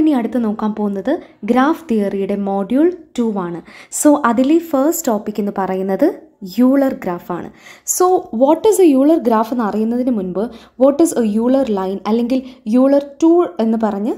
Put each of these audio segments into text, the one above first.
ഇനി അടുത്ത് നോക്കാൻ പോകുന്നത് ഗ്രാഫ് തിയറിയുടെ മോഡ്യൂൾ ടു ആണ് സോ അതിലെ ഫസ്റ്റ് ടോപ്പിക് എന്ന് പറയുന്നത് യൂളർ ഗ്രാഫാണ് so what is a Euler graph എന്ന് അറിയുന്നതിന് മുൻപ് what is a Euler line അല്ലെങ്കിൽ യൂളർ ടൂൾ എന്ന് പറഞ്ഞ്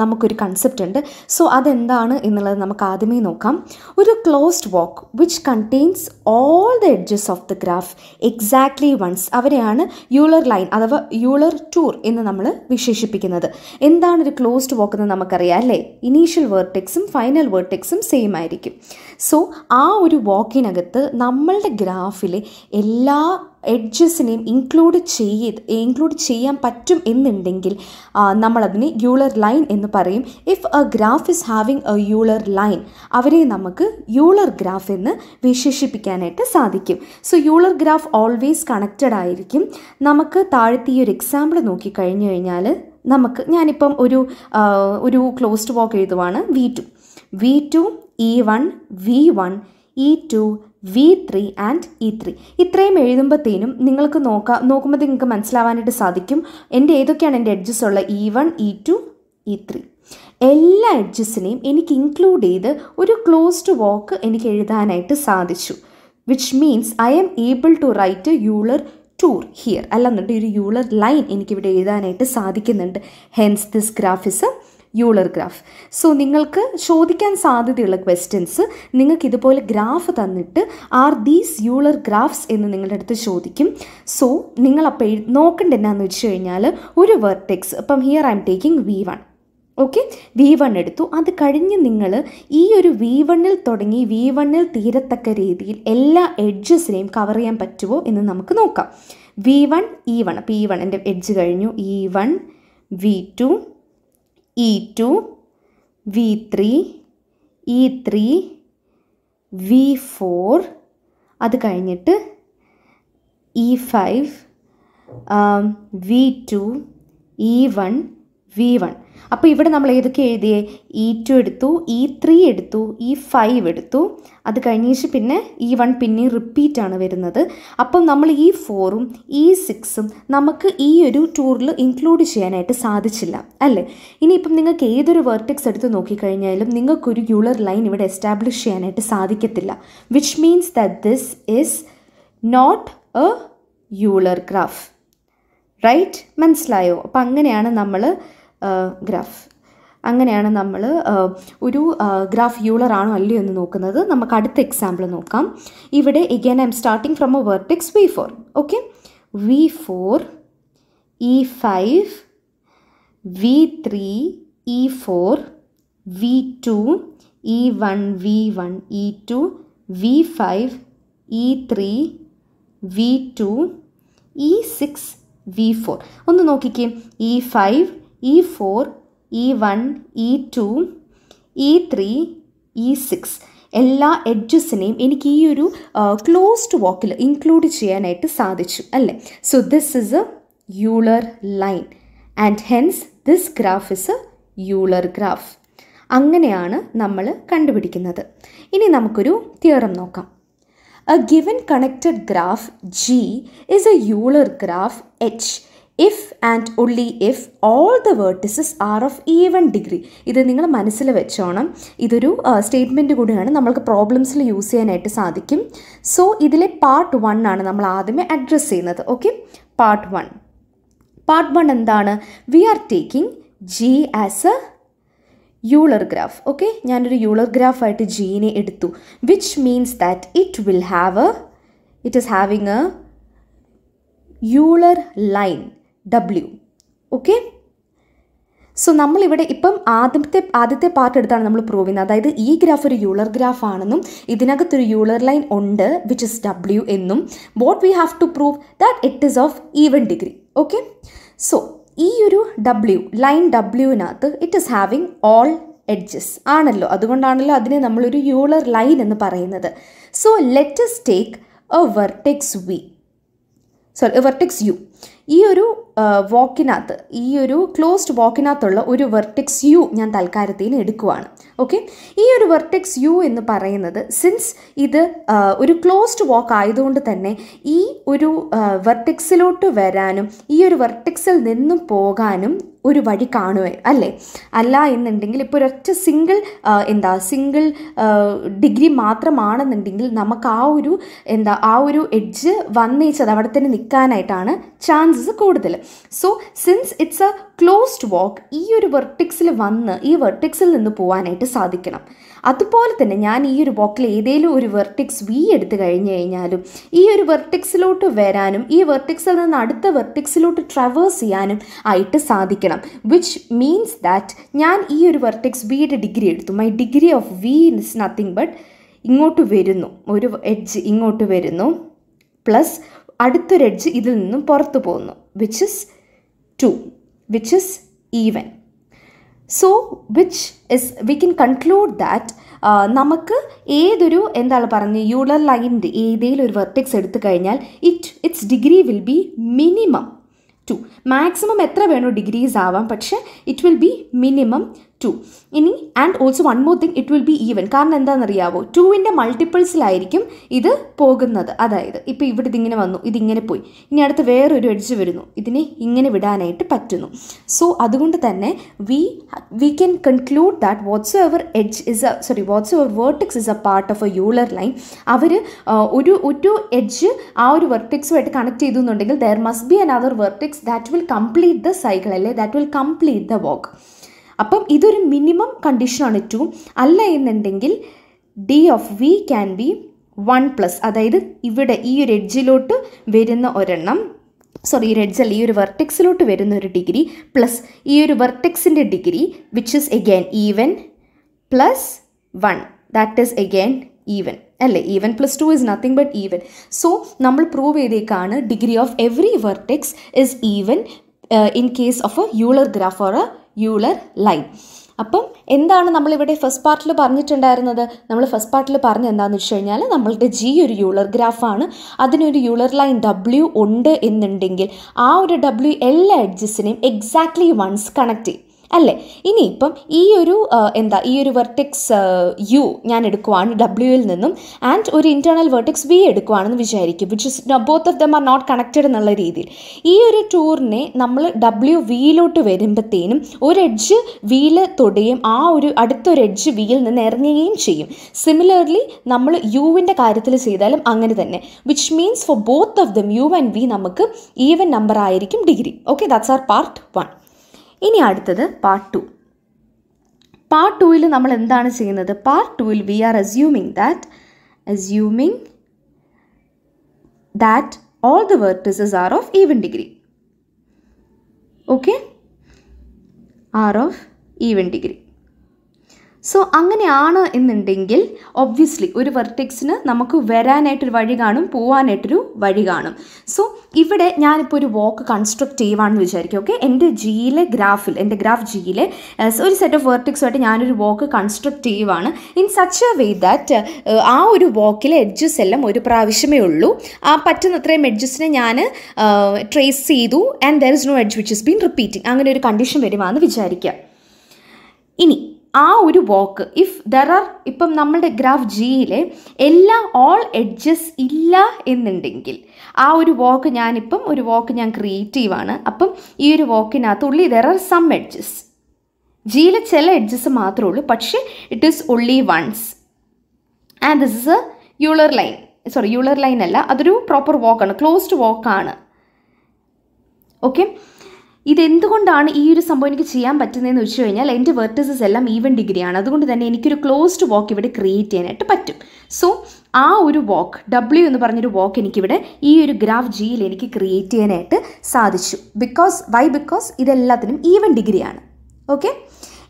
നമുക്കൊരു കൺസെപ്റ്റ് ഉണ്ട് സോ അതെന്താണ് എന്നുള്ളത് നമുക്ക് ആദ്യമേ നോക്കാം ഒരു closed walk which contains all the edges of the graph exactly once അവരെയാണ് യൂളർ ലൈൻ അഥവാ യൂളർ ടൂർ എന്ന് നമ്മൾ വിശേഷിപ്പിക്കുന്നത് എന്താണ് ഒരു ക്ലോസ്ഡ് വോക്ക് എന്ന് നമുക്കറിയാം അല്ലേ ഇനീഷ്യൽ വേർട്ടെക്സും ഫൈനൽ വേർട്ടെക്സും സെയിം ആയിരിക്കും സോ ആ ഒരു വോക്കിനകത്ത് നമ്മളുടെ ഗ്രാഫിലെ എല്ലാ എഡ്ജസിനെയും ഇൻക്ലൂഡ് ചെയ്ത് ഇൻക്ലൂഡ് ചെയ്യാൻ പറ്റും എന്നുണ്ടെങ്കിൽ നമ്മളതിനെ യൂളർ ലൈൻ എന്ന് പറയും if a graph is having a Euler line അവരെ നമുക്ക് യൂളർ ഗ്രാഫ് എന്ന് വിശേഷിപ്പിക്കാനായിട്ട് സാധിക്കും so Euler graph always connected ആയിരിക്കും നമുക്ക് താഴത്തെ ഈ ഒരു എക്സാമ്പിൾ നോക്കിക്കഴിഞ്ഞു കഴിഞ്ഞാൽ നമുക്ക് ഞാനിപ്പം ഒരു ഒരു ക്ലോസ്ഡ് വാക്ക് എഴുതുവാണ് V two V two E one V one E two V three and E three ഇത്രയും എഴുതുമ്പോഴത്തേനും നിങ്ങൾക്ക് നോക്കാം നോക്കുമ്പോൾ നിങ്ങൾക്ക് മനസ്സിലാവാനായിട്ട് സാധിക്കും എൻ്റെ ഏതൊക്കെയാണ് എൻ്റെ എഡ്ജസ് ഉള്ള E one E two E three എല്ലാ എഡ്ജസിനെയും എനിക്ക് ഇൻക്ലൂഡ് ചെയ്ത് ഒരു ക്ലോസ്ഡ് വാക്ക് എനിക്ക് എഴുതാനായിട്ട് സാധിച്ചു which means I'm able to write a Euler tour here അല്ലെന്നുണ്ടെങ്കിൽ ഒരു യൂളർ ലൈൻ എനിക്കിവിടെ എഴുതാനായിട്ട് സാധിക്കുന്നുണ്ട് hence this graph is Euler graph so നിങ്ങൾക്ക് ചോദിക്കാൻ സാധ്യതയുള്ള ക്വസ്റ്റ്യൻസ് നിങ്ങൾക്ക് ഇതുപോലെ ഗ്രാഫ് തന്നിട്ട് ആർ ദീസ് യൂളർ ഗ്രാഫ്സ് എന്ന് നിങ്ങളുടെ അടുത്ത് ചോദിക്കും സോ നിങ്ങൾ അപ്പോൾ നോക്കേണ്ട എന്നാന്ന് വെച്ച് കഴിഞ്ഞാൽ ഒരു വെർട്ടെക്സ് ഇപ്പം here I'm taking V one okay V one എടുത്തു അത് കഴിഞ്ഞ് നിങ്ങൾ ഈ ഒരു വി വണ്ണിൽ തുടങ്ങി വി വണ്ണിൽ തീരത്തക്ക രീതിയിൽ എല്ലാ എഡ്ജസിനെയും കവർ ചെയ്യാൻ പറ്റുമോ എന്ന് നമുക്ക് നോക്കാം വി വൺ ഇ വൺ അപ്പോൾ ഇ വൺ എൻ്റെ എഡ്ജ് കഴിഞ്ഞു E one V two E two V three E three V four അത് കഴിഞ്ഞിട്ട് E five V two E one V one അപ്പോൾ ഇവിടെ നമ്മൾ ഏതൊക്കെ എഴുതിയേ ഇ e ടു എടുത്തു ഇ e ത്രീ എടുത്തു ഇ e ഫൈവ് എടുത്തു അത് കഴിഞ്ഞിട്ട് പിന്നെ ഇ വൺ പിന്നെയും റിപ്പീറ്റാണ് വരുന്നത് അപ്പം നമ്മൾ ഈ ഫോറും ഈ സിക്സും നമുക്ക് ഈ ഒരു ടൂറിൽ ഇൻക്ലൂഡ് ചെയ്യാനായിട്ട് സാധിച്ചില്ല അല്ലേ ഇനിയിപ്പം നിങ്ങൾക്ക് ഏതൊരു വെർട്ടിക്സ് എടുത്ത് നോക്കിക്കഴിഞ്ഞാലും നിങ്ങൾക്കൊരു യൂളർ ലൈൻ ഇവിടെ എസ്റ്റാബ്ലിഷ് ചെയ്യാനായിട്ട് സാധിക്കത്തില്ല which means that this is not a Euler graph right മനസ്സിലായോ അപ്പം അങ്ങനെയാണ് നമ്മൾ ഗ്രാഫ് അങ്ങനെയാണ് നമ്മൾ ഒരു ഗ്രാഫ് യൂളർ ആണോ അല്ലയോ എന്ന് നോക്കുന്നത് നമുക്ക് അടുത്ത എക്സാമ്പിൾ നോക്കാം ഇവിടെ again I'm starting from a vertex v four okay v four e five v three e four v two E one V one E two v five e three v two e six v four ഒന്ന് നോക്കിക്കേ e e five e four e one E two E three e six എല്ലാ എഡ്ജസിനെയും എനിക്ക് ഈ ഒരു closed വാക്കിൽ include ചെയ്യാനായിട്ട് സാധിച്ചു അല്ലേ so this is a Euler line and hence this graph is a Euler graph അങ്ങനെയാണ് നമ്മൾ കണ്ടുപിടിക്കുന്നത് ഇനി നമുക്കൊരു തിയറം നോക്കാം a given connected graph G is a Euler graph H if and only if all the vertices are of even degree ഇത് നിങ്ങൾ മനസ്സിൽ വെച്ചോണം ഇതൊരു സ്റ്റേറ്റ്മെൻറ്റ് കൂടിയാണ് നമ്മൾക്ക് പ്രോബ്ലംസിൽ യൂസ് ചെയ്യാനായിട്ട് സാധിക്കും സോ ഇതിലെ പാർട്ട് വൺ ആണ് നമ്മൾ ആദ്യമേ അഡ്രസ്സ് ചെയ്യുന്നത് okay part one part one എന്താണ് we are taking G as a Euler graph okay ഞാനൊരു യൂളർ ഗ്രാഫായിട്ട് ജീനെ എടുത്തു which means that it will have a it is having a Euler line W okay so നമ്മളിവിടെ ഇപ്പം ആദ്യത്തെ ആദ്യത്തെ part എടുത്താണ് നമ്മൾ പ്രൂവ് ചെയ്യുന്നത് അതായത് ഈ ഗ്രാഫ് ഒരു യൂളർ ഗ്രാഫ് ആണെന്നും ഇതിനകത്തൊരു യൂളർ ലൈൻ ഉണ്ട് വിച്ച് ഇസ് ഡബ്ല്യു എന്നും what we have to prove that it is of even degree okay so ഈ ഒരു ഡബ്ല്യു ലൈൻ ഡബ്ല്യുവിനകത്ത് it is having all edges ആണല്ലോ അതുകൊണ്ടാണല്ലോ അതിനെ നമ്മളൊരു യൂളർ ലൈൻ എന്ന് പറയുന്നത് so let us take a vertex v sorry vertex u ഈ ഒരു വോക്കിനകത്ത് ഈ ഒരു ക്ലോസ്ഡ് വോക്കിനകത്തുള്ള ഒരു വെർട്ടിക്സ് യു ഞാൻ തൽക്കാലത്തിന് എടുക്കുവാണ് ഓക്കെ ഈ ഒരു വെർട്ടിക്സ് യു എന്ന് പറയുന്നത് സിൻസ് ഇത് ഒരു ക്ലോസ്ഡ് വോക്ക് ആയതുകൊണ്ട് തന്നെ ഈ ഒരു വെർട്ടിക്സിലോട്ട് വരാനും ഈ ഒരു വെർട്ടിക്സിൽ നിന്നും പോകാനും ഒരു വഴി കാണുക അല്ലേ അല്ല എന്നുണ്ടെങ്കിൽ ഇപ്പോൾ ഒരൊറ്റ സിംഗിൾ എന്താ സിംഗിൾ ഡിഗ്രി മാത്രമാണെന്നുണ്ടെങ്കിൽ നമുക്ക് ആ ഒരു എന്താ ആ ഒരു എഡ്ജ് വന്നേച്ചത് അവിടെ തന്നെ നിൽക്കാനായിട്ടാണ് ചാൻസസ് കൂടുതൽ so since it's a closed walk ഈ ഒരു വെർട്ടിക്സിൽ വന്ന് ഈ വെർട്ടിക്സിൽ നിന്ന് പോകാനായിട്ട് സാധിക്കണം അതുപോലെ തന്നെ ഞാൻ ഈ ഒരു വാക്കിൽ ഏതെങ്കിലും ഒരു വെർട്ടിക്സ് വി എടുത്തു കഴിഞ്ഞു കഴിഞ്ഞാലും ഈ ഒരു വെർട്ടിക്സിലോട്ട് വരാനും ഈ വെർട്ടിക്സിൽ നിന്ന് അടുത്ത വെർട്ടിക്സിലോട്ട് ട്രവേഴ്സ് ചെയ്യാനും ആയിട്ട് സാധിക്കണം ചെയ്യണം വിച്ച് മീൻസ് ദാറ്റ് ഞാൻ ഈ ഒരു വെർട്ടെക്സ് ബിയുടെ ഡിഗ്രി എടുത്തു my degree of v is nothing but ഇങ്ങോട്ട് വരുന്നു ഒരു എഡ്ജ് ഇങ്ങോട്ട് വരുന്നു പ്ലസ് അടുത്തൊരു എഡ്ജ് ഇതിൽ നിന്നും പുറത്തു പോകുന്നു which is two which is even so which is we can conclude that നമുക്ക് ഏതൊരു എന്താണ് പറഞ്ഞ് യൂളർ ലൈൻ്റെ ഏതെങ്കിലും ഒരു വെർട്ടെക്സ് എടുത്തു കഴിഞ്ഞാൽ it its degree will be minimum maximum എത്ര വേണോ ഡിഗ്രീസ് ആവാം പക്ഷേ it will be minimum two ഇനി and also one more thing it will be even കാരണം എന്താണെന്നറിയാവോ ടുവിൻ്റെ മൾട്ടിപ്പിൾസിലായിരിക്കും ഇത് പോകുന്നത് അതായത് ഇപ്പോൾ ഇവിടെ ഇതിങ്ങനെ വന്നു ഇതിങ്ങനെ പോയി ഇനി അടുത്ത് വേറൊരു എഡ്ജ് വരുന്നു ഇതിനെ ഇങ്ങനെ വിടാനായിട്ട് പറ്റുന്നു സോ അതുകൊണ്ട് തന്നെ we we can conclude that what's ever edge is a sorry what's ever vertex is a part of a Euler line അവർ ഒരു ഒരു എഡ്ജ് ആ ഒരു വെർട്ടിക്സുമായിട്ട് കണക്ട് ചെയ്തു എന്നുണ്ടെങ്കിൽ there must be another vertex that will complete the cycle അല്ലേ that will complete the walk അപ്പം ഇതൊരു മിനിമം കണ്ടീഷനാണ് ടു അല്ല എന്നുണ്ടെങ്കിൽ d of v can be one plus അതായത് ഇവിടെ ഈ ഒരു എഡ്ജിലോട്ട് വരുന്ന ഒരെണ്ണം സോറി ഈ ഒരു ഈ ഒരു വെർട്ടെക്സിലോട്ട് വരുന്ന ഒരു ഡിഗ്രി പ്ലസ് ഈ ഒരു വെർട്ടെക്സിൻ്റെ degree which is again even plus one that is again even അല്ലേ even plus two is nothing but even so നമ്മൾ പ്രൂവ് ചെയ്തേക്കാണ് degree of every vertex is even in case of a Euler graph or a Euler line അപ്പം എന്താണ് നമ്മളിവിടെ first പാർട്ടിൽ പറഞ്ഞിട്ടുണ്ടായിരുന്നത് നമ്മൾ first പാർട്ടിൽ പറഞ്ഞ എന്താണെന്ന് വെച്ച് കഴിഞ്ഞാൽ നമ്മളുടെ ജി ഒരു യൂളർ ഗ്രാഫാണ് അതിനൊരു യൂളർ ലൈൻ ഡബ്ല്യു ഉണ്ട് എന്നുണ്ടെങ്കിൽ ആ ഒരു ഡബ്ല്യു എല്ലാ എഡ്ജസിനെയും എക്സാക്ട്ലി വൺസ് കണക്ട് ചെയ്യും അല്ലേ ഇനി ഈ ഒരു എന്താ ഈ ഒരു വെർട്ടെക്സ് യു ഞാൻ എടുക്കുവാണ് ഡബ്ല്യുവിൽ നിന്നും ആൻഡ് ഒരു ഇൻറ്റേർണൽ വെർട്ടെക്സ് വി എടുക്കുവാണെന്ന് വിചാരിക്കും which is both of them are not connected എന്നുള്ള രീതിയിൽ ഈ ഒരു ടൂറിനെ നമ്മൾ ഡബ്ല്യു വിയിലോട്ട് വരുമ്പോഴത്തേനും ഒരു എഡ്ജ് വിയിൽ തൊടുകയും ആ ഒരു അടുത്തൊരു എഡ്ജ് വിയിൽ നിന്ന് ഇറങ്ങുകയും ചെയ്യും സിമിലർലി നമ്മൾ യുവിൻ്റെ കാര്യത്തിൽ ചെയ്താലും അങ്ങനെ തന്നെ which means for both of them u and v നമുക്ക് ഈവൻ നമ്പർ ആയിരിക്കും degree okay that's our part one ഇനി അടുത്തത് പാർട്ട് ടു പാർട്ട് ടൂവിൽ നമ്മൾ എന്താണ് ചെയ്യുന്നത് പാർട്ട് ടൂവിൽ we are assuming that assuming that all the vertices are of even degree okay are of even degree so അങ്ങനെയാണ് എന്നുണ്ടെങ്കിൽ ഒബ്വിയസ്ലി ഒരു വെർട്ടിക്സിന് നമുക്ക് വരാനായിട്ടൊരു വഴി കാണും പോവാനായിട്ടൊരു വഴി കാണും സോ ഇവിടെ ഞാനിപ്പോൾ ഒരു വോക്ക് കൺസ്ട്രക്ട് ചെയ്യുവാണെന്ന് വിചാരിക്കും ഓക്കെ എൻ്റെ ജിയിലെ ഗ്രാഫിൽ എൻ്റെ ഗ്രാഫ് ജിയിലെ uh, ഒരു സെറ്റ് ഓഫ് വെർട്ടിക്സുമായിട്ട് ഞാനൊരു വോക്ക് കൺസ്ട്രക്ട് ചെയ്യുവാണ് in such a way that ആ ഒരു വോക്കിലെ എഡ്ജസ് എല്ലാം ഒരു പ്രാവശ്യമേ ഉള്ളൂ ആ പറ്റുന്നത്രയും എഡ്ജസിനെ ഞാൻ ട്രേസ് ചെയ്തു and there is no edge which is been repeating അങ്ങനെ ഒരു കണ്ടീഷൻ വരുവാന്ന് വിചാരിക്കുക ഇനി ആ ഒരു വോക്ക് ഇഫ് ദർ ആർ ഇപ്പം നമ്മളുടെ ഗ്രാഫ് ജിയിലെ എല്ലാ ഓൾ എഡ്ജസ് ഇല്ല എന്നുണ്ടെങ്കിൽ ആ ഒരു വോക്ക് ഞാനിപ്പം ഒരു വോക്ക് ഞാൻ ക്രിയേറ്റീവാണ് അപ്പം ഈ ഒരു വോക്കിനകത്ത് only there are some edges ജിയിലെ ചില എഡ്ജസ് മാത്രമേ ഉള്ളൂ പക്ഷേ it is only once and this is a Euler line sorry Euler line അല്ല അതൊരു പ്രോപ്പർ വോക്കാണ് ക്ലോസ്ഡ് വോക്കാണ് ഓക്കെ ഇതെന്തുകൊണ്ടാണ് ഈ ഒരു സംഭവം എനിക്ക് ചെയ്യാൻ പറ്റുന്നതെന്ന് വെച്ച് കഴിഞ്ഞാൽ എൻ്റെ വെർട്ടസസ് എല്ലാം ഈവൻ ഡിഗ്രിയാണ് അതുകൊണ്ട് തന്നെ എനിക്കൊരു ക്ലോസ്ഡ് വാക്ക് ഇവിടെ ക്രിയേറ്റ് ചെയ്യാനായിട്ട് പറ്റും സോ ആ ഒരു വാക്ക് ഡബ്ല്യു എന്ന് പറഞ്ഞൊരു വാക്ക് എനിക്കിവിടെ ഈ ഒരു ഗ്രാഫ് ജിയിൽ എനിക്ക് ക്രിയേറ്റ് ചെയ്യാനായിട്ട് സാധിച്ചു ബിക്കോസ് വൈ ബിക്കോസ് ഇതെല്ലാത്തിനും ഈവൻ ഡിഗ്രിയാണ് ഓക്കെ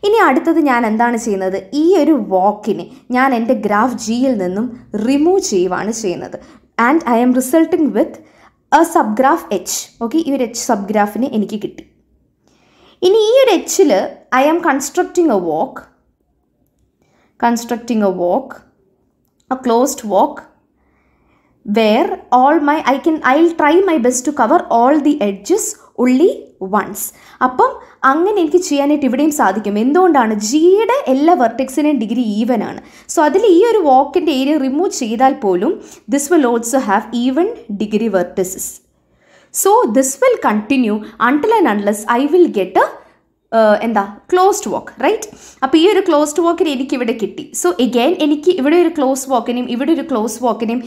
ഇനി അടുത്തത് ഞാൻ എന്താണ് ചെയ്യുന്നത് ഈ ഒരു വാക്കിനെ ഞാൻ എൻ്റെ ഗ്രാഫ് ജിയിൽ നിന്നും റിമൂവ് ചെയ്യുവാണ് ചെയ്യുന്നത് and I'm resulting with a subgraph H okay ഈ ഒരു എച്ച് സബ്ഗ്രാഫിന് എനിക്ക് കിട്ടി ഇനി ഈ ഒരു എച്ചിൽ I am constructing a walk constructing a walk a closed walk where all my I can I try my best to cover all the edges only once അപ്പം അങ്ങനെ എനിക്ക് ചെയ്യാനായിട്ട് ഇവിടെയും സാധിക്കും എന്തുകൊണ്ടാണ് ജിയുടെ എല്ലാ വെർട്ടെക്സിൻ്റെയും ഡിഗ്രി ഈവൻ ആണ് സോ അതിൽ ഈ ഒരു വോക്കിൻ്റെ ഏരിയ റിമൂവ് ചെയ്താൽ പോലും this will also have even degree vertices so this will continue until and unless I will get A എന്താ ക്ലോസ്ഡ് വോക്ക് റൈറ്റ് അപ്പോൾ ഈ ഒരു ക്ലോസ്ഡ് വോക്കിന് എനിക്ക് ഇവിടെ കിട്ടി സോ എഗെയിൻ എനിക്ക് ഇവിടെ ഒരു ക്ലോസ് വോക്കിനെയും ഇവിടെ ഒരു ക്ലോസ് വോക്കിനെയും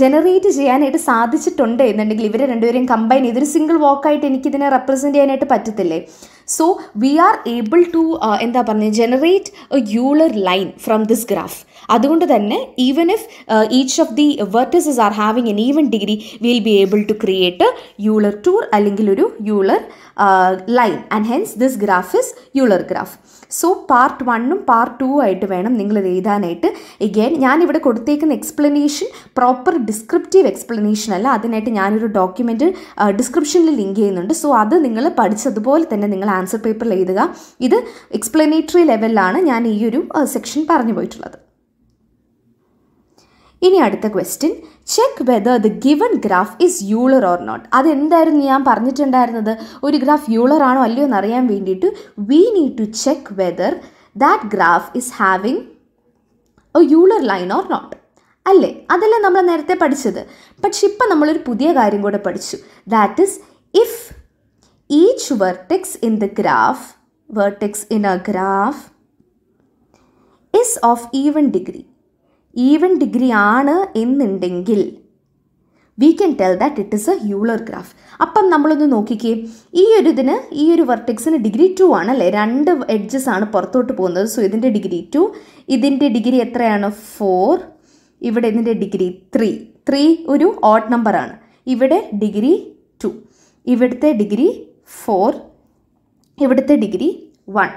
ജനറേറ്റ് ചെയ്യാനായിട്ട് സാധിച്ചിട്ടുണ്ട് എന്നുണ്ടെങ്കിൽ ഇവരെ രണ്ടുപേരെയും കമ്പൈൻ ചെയ്തൊരു സിംഗിൾ വോക്കായിട്ട് എനിക്കിതിനെ റെപ്രസെൻറ്റ് ചെയ്യാനായിട്ട് പറ്റത്തില്ലേ so we are able to എന്താ പറഞ്ഞത് generate a Euler line from this graph അതുകൊണ്ട് തന്നെ even if each of the vertices are having an even degree will be able to create Euler tour അല്ലെങ്കിൽ ഒരു Euler line and hence this graph is Euler graph so part വണ്ണും part two ആയിട്ട് വേണം നിങ്ങൾ എഴുതാനായിട്ട് again ഞാനിവിടെ കൊടുത്തേക്കുന്ന explanation proper descriptive explanation അല്ല അതിനായിട്ട് ഞാനൊരു ഡോക്യുമെൻ്റ് ഡിസ്ക്രിപ്ഷനിൽ ലിങ്ക് ചെയ്യുന്നുണ്ട് സോ അത് നിങ്ങൾ പഠിച്ചതുപോലെ തന്നെ നിങ്ങൾ ആൻസർ പേപ്പറിൽ എഴുതുക ഇത് എക്സ്പ്ലനേറ്ററി ലെവലിലാണ് ഞാൻ ഈ ഒരു സെക്ഷൻ uh, പറഞ്ഞു പോയിട്ടുള്ളത് ഇനി അടുത്ത question check whether the given graph is Euler or not അതെന്തായിരുന്നു ഞാൻ പറഞ്ഞിട്ടുണ്ടായിരുന്നത് ഒരു ഗ്രാഫ് യൂളർ ആണോ അല്ലയോ എന്നറിയാൻ വേണ്ടിയിട്ട് we need to check whether that graph is having a Euler line or not അല്ലേ അതല്ല നമ്മൾ നേരത്തെ പഠിച്ചത് പക്ഷെ ഇപ്പം നമ്മളൊരു പുതിയ കാര്യം കൂടെ പഠിച്ചു that is if each vertex in the graph vertex in a graph is of even degree even degree ആണ് എന്നുണ്ടെങ്കിൽ we can tell that it is a Euler graph അപ്പം നമ്മളൊന്ന് നോക്കിക്കേ ഈ ഒരു ഇതിന് ഈ ഒരു വെർട്ടിക്സിന് ഡിഗ്രി ടു അല്ലേ രണ്ട് എഡ്ജസ് ആണ് പുറത്തോട്ട് പോകുന്നത് സോ ഇതിൻ്റെ ഡിഗ്രി ടു ഇതിൻ്റെ ഡിഗ്രി എത്രയാണ് ഫോർ ഇവിടെ ഇതിൻ്റെ ഡിഗ്രി ത്രീ ത്രീ ഒരു ഓഡ് നമ്പറാണ് ഇവിടെ ഡിഗ്രി ടു ഇവിടുത്തെ ഡിഗ്രി ഫോർ ഇവിടുത്തെ ഡിഗ്രി വൺ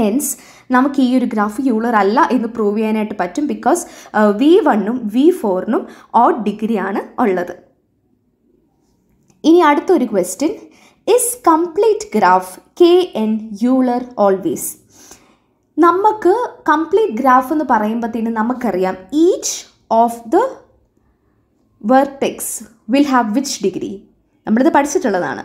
ഹെൻസ് നമുക്ക് ഈ ഒരു ഗ്രാഫ് യൂളർ അല്ല എന്ന് പ്രൂവ് ചെയ്യാനായിട്ട് പറ്റും ബിക്കോസ് വി വണ്ണും വി ഫോറിനും ഓഡ് ഡിഗ്രിയാണ് ഉള്ളത് ഇനി അടുത്തൊരു question is complete graph K n Euler always നമുക്ക് കംപ്ലീറ്റ് ഗ്രാഫ് എന്ന് പറയുമ്പോഴത്തേനും നമുക്കറിയാം each of the vertex will have which degree നമ്മളിത് പഠിച്ചിട്ടുള്ളതാണ്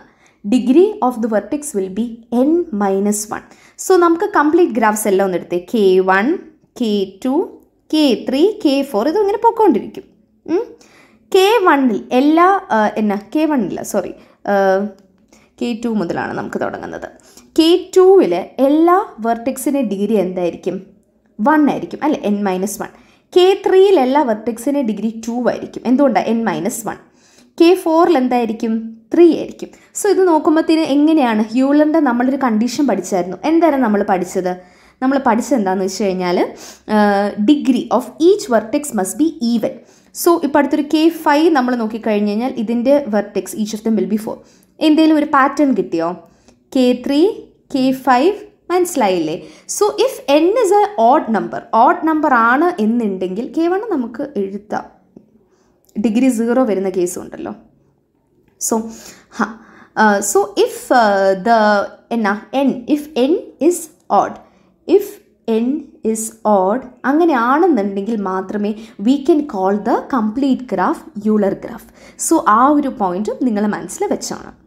degree of the vertex will be n minus one so നമുക്ക് കംപ്ലീറ്റ് ഗ്രാഫ്സ് എല്ലാം ഒന്ന് എടുത്തേ K one K two K three K four ഇതിങ്ങനെ പോയിക്കൊണ്ടിരിക്കും കെ വണ്ണിൽ എല്ലാ എന്നാ കെ വണ്ണില്ല സോറി കെ ടു മുതലാണ് നമുക്ക് തുടങ്ങുന്നത് കെ ടുവിൽ എല്ലാ വെർട്ടിക്സിൻ്റെ ഡിഗ്രി എന്തായിരിക്കും വൺ ആയിരിക്കും അല്ലെ എൻ മൈനസ് വൺ കെ ത്രീയിൽ എല്ലാ വെർട്ടിക്സിൻ്റെ ഡിഗ്രി ടു ആയിരിക്കും എന്തുകൊണ്ടാണ് എൻ മൈനസ് വൺ കെ ഫോറിൽ എന്തായിരിക്കും ത്രീ ആയിരിക്കും സോ ഇത് നോക്കുമ്പോഴത്തേന് എങ്ങനെയാണ് യൂലറിൻ്റെ നമ്മളൊരു കണ്ടീഷൻ പഠിച്ചായിരുന്നു എന്തായിരുന്നു നമ്മൾ പഠിച്ചത് നമ്മൾ പഠിച്ചത് വെച്ച് കഴിഞ്ഞാൽ degree of each vertex must be even so ഇപ്പോൾ അടുത്തൊരു കെ ഫൈവ് നമ്മൾ നോക്കിക്കഴിഞ്ഞ് കഴിഞ്ഞാൽ ഇതിൻ്റെ vertex each of them will be four എന്തെങ്കിലും ഒരു പാറ്റേൺ കിട്ടിയോ കെ ത്രീ കെ ഫൈവ് മനസ്സിലായില്ലേ so if n is a odd number odd number ആണ് എന്നുണ്ടെങ്കിൽ കെ വൺ നമുക്ക് എഴുതാം ഡിഗ്രി സീറോ വരുന്ന കേസുണ്ടല്ലോ So, huh. uh, so if uh, the n, n, if n is odd, if n is odd അങ്ങനെയാണെന്നുണ്ടെങ്കിൽ മാത്രമേ we can call the complete graph Euler graph so ആ ഒരു പോയിൻറ്റും നിങ്ങൾ മനസ്സിൽ വെച്ചോണം